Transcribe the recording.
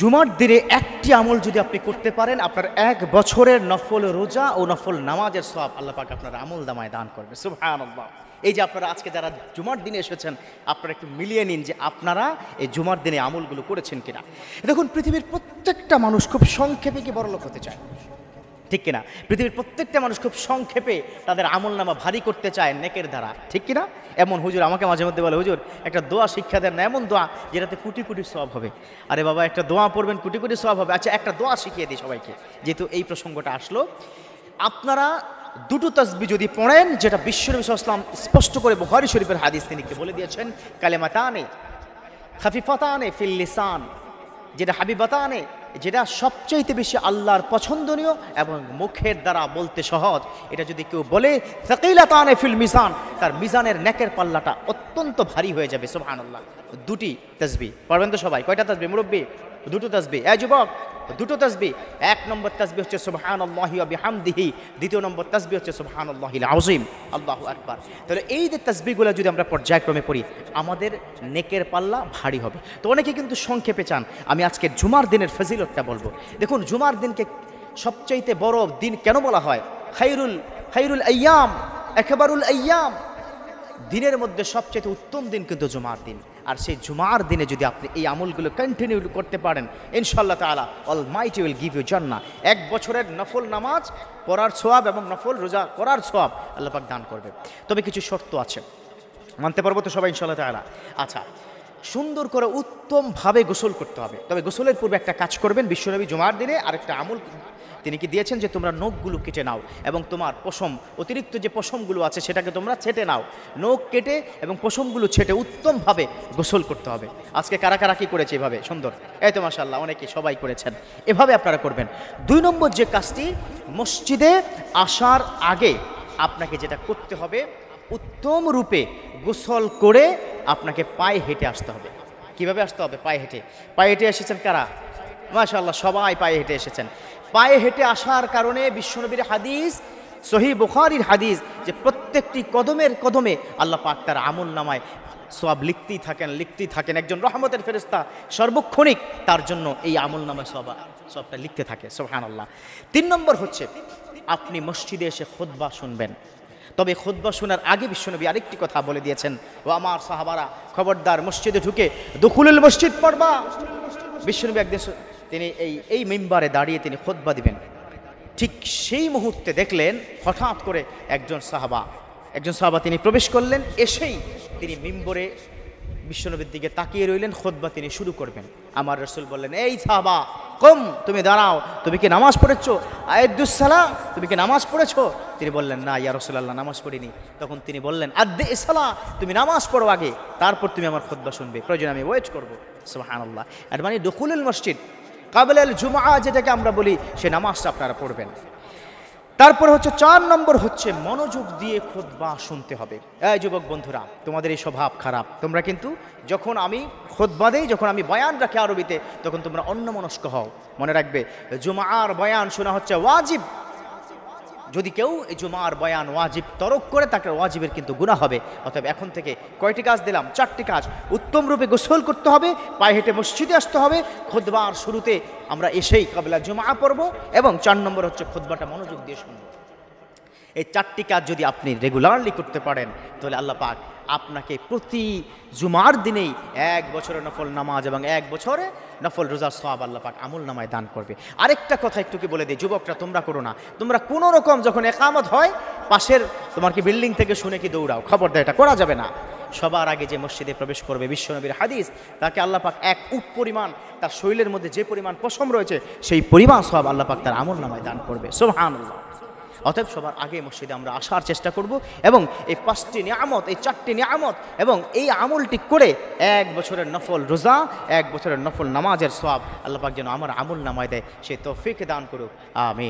জুমার দিনে একটি আমল যদি আপনি করতে পারেন আপনার এক বছরের নফল রোজা ও নফল নামাজের সব আল্লাপাকে আপনার আমল দামায় দান করবে সুভান এই যে আপনারা আজকে যারা জুমার দিনে এসেছেন আপনারা একটু মিলিয়ে নিন যে আপনারা এই জুমার দিনে আমলগুলো করেছেন কিনা দেখুন পৃথিবীর প্রত্যেকটা মানুষ খুব সংক্ষেপে কি বড়লোক হতে চায় ঠিক কিনা পৃথিবীর প্রত্যেকটা মানুষ খুব সংক্ষেপে তাদের আমল নামা ভারী করতে চায় নেকের দ্বারা ঠিক কিনা এমন হুজুর আমাকে মাঝে মধ্যে বলে হুজুর একটা দোয়া শিক্ষা দেন না এমন দোয়া যেটাতে কুটি কুটি সব হবে আরে বাবা একটা দোয়া পড়বেন কুটি কুটি সব হবে আচ্ছা একটা দোয়া শিখিয়ে দিই সবাইকে যেহেতু এই প্রসঙ্গটা আসলো আপনারা দুটো তসবি যদি পড়েন যেটা বিশ্বনবী ইসলাম স্পষ্ট করে বহারি শরীফের হাদিস তিনি বলে দিয়েছেন কালেমাতা আনে খাফিফতা আনে ফিল্লিসান যেটা হাবিবাতা আনে যেটা সবচাইতে বেশি আল্লাহর পছন্দনীয় এবং মুখের দ্বারা বলতে সহজ এটা যদি কেউ বলে সাকিলা তানে ফিল মিজান তার মিজানের নেকের পাল্লাটা অত্যন্ত ভারী হয়ে যাবে সোহান আল্লাহ দুটি তাজবি পারবেন তো সবাই কয়টা তসবি মুরব্বী দুটো তসবি এ যুবক দুটো তাসবি এক নম্বর তাসবি হচ্ছে সুবহান আল্লাহি বিহামদিহি দ্বিতীয় নম্বর তাসবি হচ্ছে সুবহান আল্লাহিল আউজিম আল্লাহ আকবার তাহলে এই যে তাসবিগুলো যদি আমরা পর্যায়ক্রমে পড়ি আমাদের নেকের পাল্লা ভারী হবে তো অনেকে কিন্তু সংক্ষেপে চান আমি আজকে জুমার দিনের ফজিলতটা বলবো দেখুন জুমার দিনকে সবচাইতে বড় দিন কেন বলা হয় খাইরুল খাইরুল আয়াম একেবারুল আয়াম দিনের মধ্যে সবচেয়ে উত্তম দিন কিন্তু জুমার দিন আর সেই জুমার দিনে যদি আপনি এই আমলগুলো কন্টিনিউ করতে পারেন ইনশাল্লাহ তালা almighty will give you জন্না এক বছরের নফল নামাজ পড়ার সোয়াব এবং নফল রোজা করার সোয়াব আল্লাপাক দান করবে তবে কিছু শর্ত আছে মানতে পারবো তো সবাই ইনশাল্লাহ তালা আচ্ছা সুন্দর করে উত্তমভাবে গোসল করতে হবে তবে গোসলের পূর্বে একটা কাজ করবেন বিশ্বনবী জুমার দিনে আরেকটা আমল তিনি কি দিয়েছেন যে তোমরা নখগুলো কেটে নাও এবং তোমার পশম অতিরিক্ত যে পশমগুলো আছে সেটাকে তোমরা ছেটে নাও নখ কেটে এবং পশমগুলো ছেটে উত্তমভাবে গোসল করতে হবে আজকে কারা কারা কী করেছে এভাবে সুন্দর এই তো মাসাল্লাহ অনেকে সবাই করেছেন এভাবে আপনারা করবেন দুই নম্বর যে কাজটি মসজিদে আসার আগে আপনাকে যেটা করতে হবে উত্তম রূপে গোসল করে আপনাকে পায়ে হেঁটে আসতে হবে কিভাবে আসতে হবে পায়ে হেঁটে পায়ে হেঁটে এসেছেন কারা মাশাল্লাহ সবাই পায়ে হেঁটে এসেছেন পায়ে হেঁটে আসার কারণে বিশ্বনবীর হাদিস সহি বুখারির হাদিস যে প্রত্যেকটি কদমের কদমে আল্লাহ পাক তার আমল নামায় সব লিখতেই থাকেন লিখতেই থাকেন একজন রহমতের ফেরিস্তা সর্বক্ষণিক তার জন্য এই আমল নামায় সব সবটা লিখতে থাকে সোহান আল্লাহ তিন নম্বর হচ্ছে আপনি মসজিদে এসে খোদবা শুনবেন তবে খুদ্বা শোনার আগে বিশ্বনবী আরেকটি কথা বলে দিয়েছেন ও আমার সাহাবারা খবরদার মসজিদে ঢুকে দুখুলুল মসজিদ পড়বা বিশ্বনবী একদিন তিনি এই এই মেম্বারে দাঁড়িয়ে তিনি খোদবা দিবেন ঠিক সেই মুহূর্তে দেখলেন হঠাৎ করে একজন সাহাবা একজন সাহাবা তিনি প্রবেশ করলেন এসেই তিনি মেম্বরে বিশ্বনবীর দিকে তাকিয়ে রইলেন খোদ্বা তিনি শুরু করবেন আমার রসুল বললেন এই সাহাবা কম তুমি দাঁড়াও তুমি কি নামাজ পড়েছ আয়দুসালাম তুমি কি নামাজ পড়েছ তিনি বললেন না ইয়া রসুল্লাহ নামাজ পড়িনি তখন তিনি বললেন আদে ইসালা তুমি নামাজ পড়ো আগে তারপর তুমি আমার খোদ্া শুনবে প্রয়োজন আমি ওয়েট করবো সোহান আল্লাহ আর মানে দখুলুল মসজিদ কাবেল জুমা যেটাকে আমরা বলি সে নামাজটা আপনারা পড়বেন তারপরে হচ্ছে চার নম্বর হচ্ছে মনোযোগ দিয়ে খোদবা শুনতে হবে এই যুবক বন্ধুরা তোমাদের এই স্বভাব খারাপ তোমরা কিন্তু যখন আমি খোদবা দেই যখন আমি বয়ান রাখি আরবিতে তখন তোমরা অন্য মনস্ক হও মনে রাখবে জুমার বয়ান শোনা হচ্ছে ওয়াজিব যদি কেউ এই জুমার বয়ান ওয়াজিব তরক করে তাকে ওয়াজিবের কিন্তু গুণা হবে অতএব এখন থেকে কয়টি কাজ দিলাম চারটি কাজ উত্তম রূপে গোসল করতে হবে পায়ে হেঁটে মসজিদে আসতে হবে খোদবার শুরুতে আমরা এসেই কবলা জুমা পড়ব এবং চার নম্বর হচ্ছে খোদবাটা মনোযোগ দিয়ে শুনবো এই চারটি কাজ যদি আপনি রেগুলারলি করতে পারেন তাহলে আল্লাহ পাক আপনাকে প্রতি জুমার দিনেই এক বছরে নফল নামাজ এবং এক বছরে নফল রোজার সব আল্লাহ পাক আমল নামায় দান করবে আরেকটা কথা একটু কি বলে দিই যুবকরা তোমরা করো না তোমরা কোনো রকম যখন একামত হয় পাশের তোমার কি বিল্ডিং থেকে শুনে কি দৌড়াও খবর দেয় এটা করা যাবে না সবার আগে যে মসজিদে প্রবেশ করবে বিশ্বনবীর হাদিস তাকে আল্লাহ পাক এক উট পরিমাণ তার শরীরের মধ্যে যে পরিমাণ পশম রয়েছে সেই পরিমাণ সব আল্লাহ পাক তার আমল নামায় দান করবে সোহান আল্লাহ অতএব সবার আগে মসজিদে আমরা আসার চেষ্টা করব এবং এই পাঁচটি নিয়ামত এই চারটি নিয়ামত এবং এই আমলটি করে এক বছরের নফল রোজা এক বছরের নফল নামাজের সব আল্লাপাক যেন আমার আমল নামায় দেয় সে তৌফিক দান করুক আমি